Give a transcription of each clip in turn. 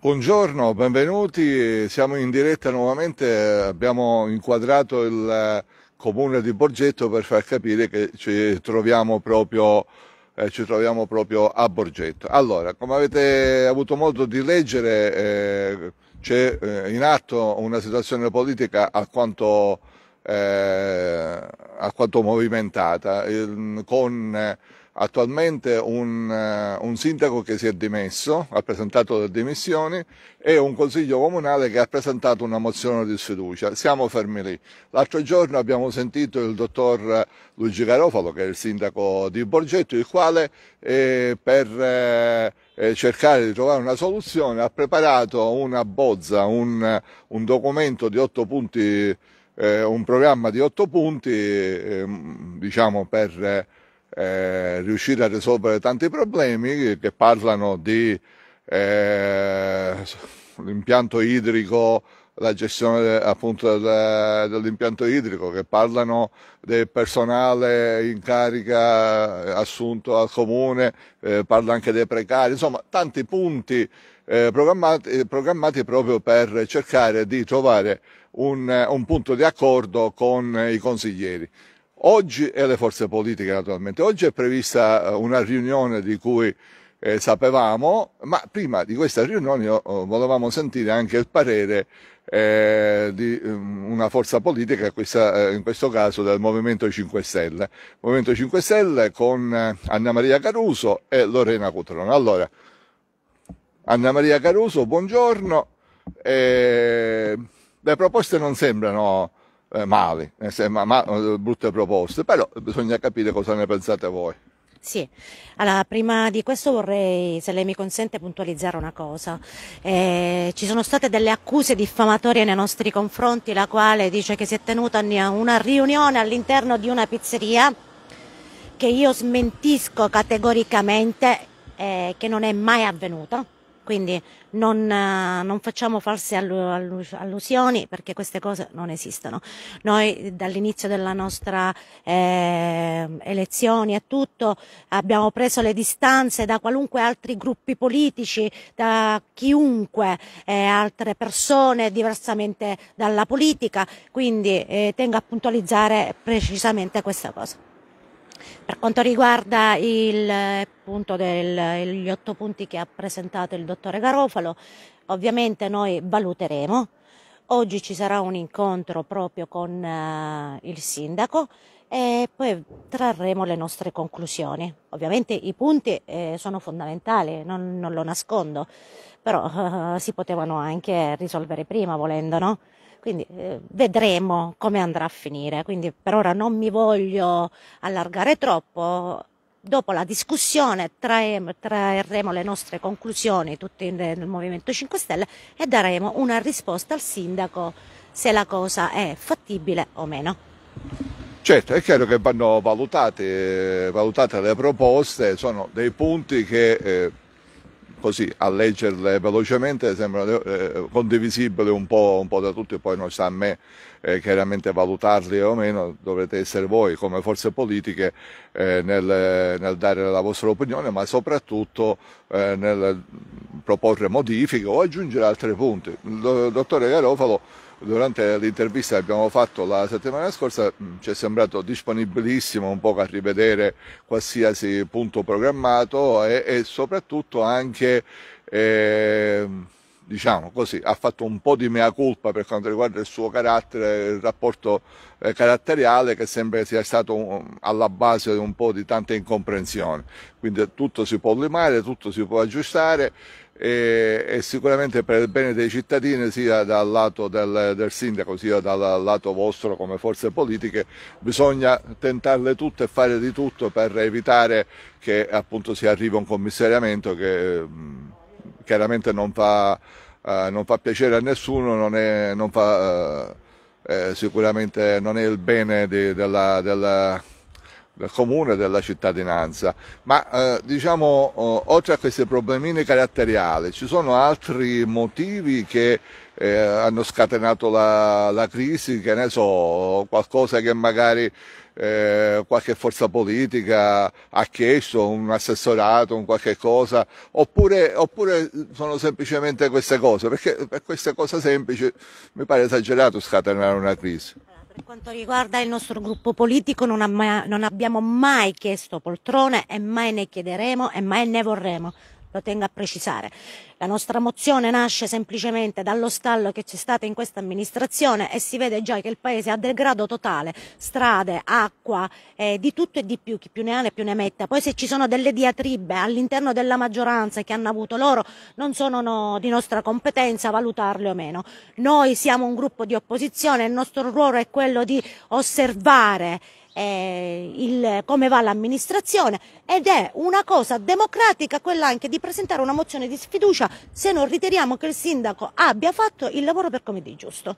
Buongiorno, benvenuti, siamo in diretta nuovamente, abbiamo inquadrato il eh, comune di Borgetto per far capire che ci troviamo proprio, eh, ci troviamo proprio a Borgetto. Allora, come avete avuto modo di leggere, eh, c'è eh, in atto una situazione politica alquanto, eh, alquanto movimentata, ehm, con attualmente un, eh, un, sindaco che si è dimesso, ha presentato le dimissioni e un consiglio comunale che ha presentato una mozione di sfiducia. Siamo fermi lì. L'altro giorno abbiamo sentito il dottor Luigi Garofalo, che è il sindaco di Borgetto, il quale eh, per eh, eh cercare di trovare una soluzione ha preparato una bozza, un, un documento di otto punti eh, un programma di otto punti ehm, diciamo per eh, riuscire a risolvere tanti problemi che parlano di eh, l'impianto idrico, la gestione appunto dell'impianto idrico, che parlano del personale in carica assunto al comune, eh, parla anche dei precari, insomma tanti punti eh, programmati, programmati, proprio per cercare di trovare un, un punto di accordo con i consiglieri. Oggi, e le forze politiche naturalmente, oggi è prevista eh, una riunione di cui eh, sapevamo, ma prima di questa riunione oh, volevamo sentire anche il parere eh, di mm, una forza politica, questa, eh, in questo caso del Movimento 5 Stelle. Movimento 5 Stelle con eh, Anna Maria Caruso e Lorena Cutrone. Allora, Anna Maria Caruso, buongiorno. le proposte non sembrano eh, male, eh, ma, ma, eh, brutte proposte, però bisogna capire cosa ne pensate voi. Sì, allora prima di questo vorrei, se lei mi consente, puntualizzare una cosa. Eh, ci sono state delle accuse diffamatorie nei nostri confronti, la quale dice che si è tenuta una riunione all'interno di una pizzeria che io smentisco categoricamente eh, che non è mai avvenuta quindi non, eh, non facciamo false allusioni perché queste cose non esistono. Noi dall'inizio della nostra eh, elezione e tutto abbiamo preso le distanze da qualunque altri gruppi politici, da chiunque, eh, altre persone diversamente dalla politica, quindi eh, tengo a puntualizzare precisamente questa cosa. Per quanto riguarda il punto degli otto punti che ha presentato il dottore Garofalo, ovviamente noi valuteremo. Oggi ci sarà un incontro proprio con uh, il sindaco e poi trarremo le nostre conclusioni. Ovviamente i punti eh, sono fondamentali, non, non, lo nascondo, però uh, si potevano anche risolvere prima volendo, no? Quindi eh, vedremo come andrà a finire, quindi per ora non mi voglio allargare troppo. Dopo la discussione traem, traerremo le nostre conclusioni tutti nel Movimento 5 Stelle e daremo una risposta al sindaco se la cosa è fattibile o meno. Certo, è chiaro che vanno valutate, valutate le proposte, sono dei punti che eh, così a leggerle velocemente sembrano eh, eh, condivisibili un po', un po', da tutti, poi non sta a me eh, chiaramente valutarli o meno, dovrete essere voi come forze politiche eh, nel, nel, dare la vostra opinione, ma soprattutto eh, nel proporre modifiche o aggiungere altri punti. dottore Garofalo durante l'intervista che abbiamo fatto la settimana scorsa mm, ci è sembrato disponibilissimo un po' a rivedere qualsiasi punto programmato e, e soprattutto anche eh, diciamo così, ha fatto un po' di mea culpa per quanto riguarda il suo carattere, il rapporto eh, caratteriale che sembra sia stato un, mm, alla base di un po' di tante incomprensioni. Quindi tutto si può limare, tutto si può aggiustare e, e, sicuramente per il bene dei cittadini sia dal lato del, del, sindaco sia dal lato vostro come forze politiche bisogna tentarle tutte e fare di tutto per evitare che appunto si arrivi a un commissariamento che mh, chiaramente non fa, uh, non fa, piacere a nessuno, non, è, non fa, uh, eh, sicuramente non è il bene di, della, della comune della cittadinanza. Ma eh, diciamo, oh, oltre a questi problemini caratteriali, ci sono altri motivi che eh, hanno scatenato la, la, crisi, che ne so, qualcosa che magari eh, qualche forza politica ha chiesto, un assessorato, un qualche cosa, oppure, oppure sono semplicemente queste cose, perché per queste cose semplici mi pare esagerato scatenare una crisi. Per quanto riguarda il nostro gruppo politico non, mai, non abbiamo mai chiesto poltrone e mai ne chiederemo e mai ne vorremo lo tengo a precisare. La nostra mozione nasce semplicemente dallo stallo che c'è stato in questa amministrazione e si vede già che il Paese ha degrado totale, strade, acqua, eh, di tutto e di più, chi più ne ha ne più ne metta. Poi se ci sono delle diatribe all'interno della maggioranza che hanno avuto loro, non sono no, di nostra competenza valutarle o meno. Noi siamo un gruppo di opposizione, il nostro ruolo è quello di osservare eh, il, come va l'amministrazione ed è una cosa democratica quella anche di presentare una mozione di sfiducia se non riteniamo che il sindaco abbia fatto il lavoro per come di giusto.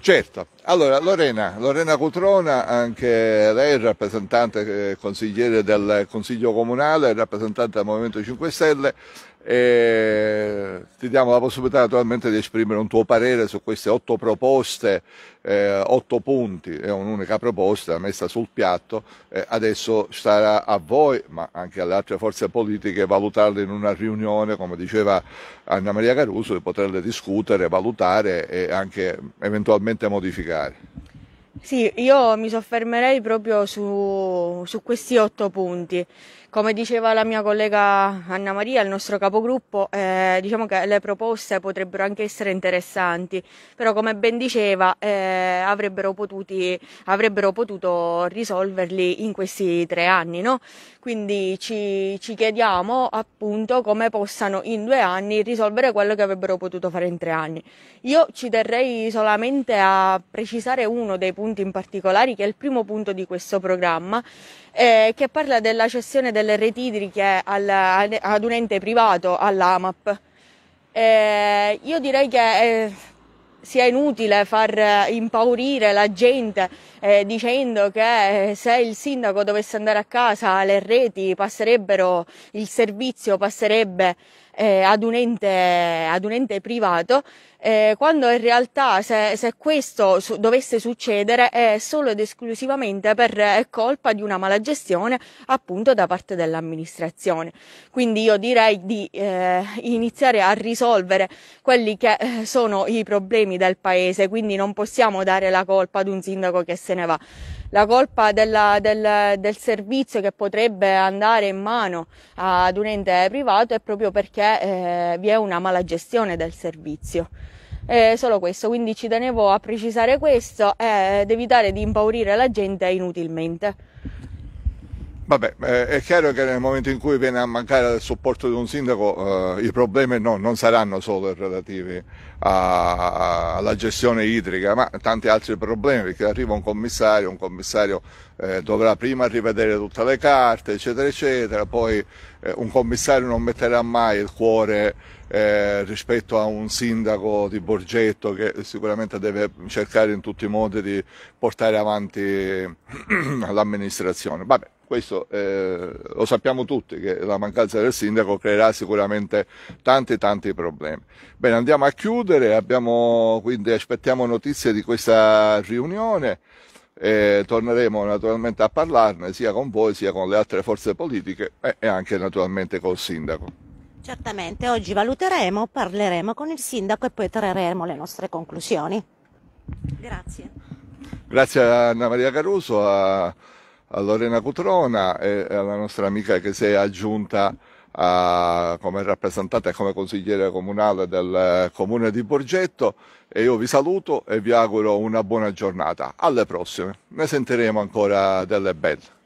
Certo, allora Lorena, Lorena Cutrona, anche lei è rappresentante eh, consigliere del Consiglio Comunale, rappresentante del Movimento 5 Stelle, e ti diamo la possibilità naturalmente di esprimere un tuo parere su queste otto proposte, eh, otto punti, è un'unica proposta messa sul piatto, eh, adesso starà a voi ma anche alle altre forze politiche valutarle in una riunione, come diceva Anna Maria Caruso, di poterle discutere, valutare e anche eventualmente modificare. Sì, io mi soffermerei proprio su, su questi otto punti. Come diceva la mia collega Anna Maria, il nostro capogruppo, eh, diciamo che le proposte potrebbero anche essere interessanti, però come ben diceva eh, avrebbero, potuti, avrebbero, potuto risolverli in questi tre anni. No? Quindi ci, ci chiediamo appunto come possano in due anni risolvere quello che avrebbero potuto fare in tre anni. Io ci terrei solamente a precisare uno dei punti in particolare, che è il primo punto di questo programma, eh, che parla della cessione del delle reti idriche al, ad un ente privato, all'AMAP. Eh, io direi che eh, sia inutile far impaurire la gente eh, dicendo che eh, se il sindaco dovesse andare a casa le reti passerebbero, il servizio passerebbe eh, ad, un ente, ad, un ente, privato, eh, quando in realtà se, se questo su- dovesse succedere è solo ed esclusivamente per eh, colpa di una mala gestione appunto da parte dell'amministrazione. Quindi io direi di eh, iniziare a risolvere quelli che eh, sono i problemi del paese, quindi non possiamo dare la colpa ad un sindaco che se ne va la colpa della, del, del, servizio che potrebbe andare in mano ad un ente privato è proprio perché eh, vi è una mala gestione del servizio. Eh, solo questo, quindi ci tenevo a precisare questo eh, ed evitare di impaurire la gente inutilmente. Vabbè, eh, è chiaro che nel momento in cui viene a mancare il supporto di un sindaco, eh, i problemi no, non saranno solo relativi a, a, alla gestione idrica, ma tanti altri problemi, perché arriva un commissario, un commissario eh, dovrà prima rivedere tutte le carte, eccetera, eccetera, poi eh, un commissario non metterà mai il cuore eh, rispetto a un sindaco di Borgetto che sicuramente deve cercare in tutti i modi di portare avanti l'amministrazione. Vabbè. Questo eh, lo sappiamo tutti che la mancanza del sindaco creerà sicuramente tanti tanti problemi. Bene, andiamo a chiudere, abbiamo, quindi aspettiamo notizie di questa riunione e torneremo naturalmente a parlarne sia con voi sia con le altre forze politiche e anche naturalmente col sindaco. Certamente, oggi valuteremo, parleremo con il sindaco e poi trarremo le nostre conclusioni. Grazie. Grazie a Anna Maria Caruso. A a Lorena Cutrona e alla nostra amica che si è aggiunta a, come rappresentante e come consigliere comunale del eh, comune di Borgetto e io vi saluto e vi auguro una buona giornata. Alle prossime, ne sentiremo ancora delle belle.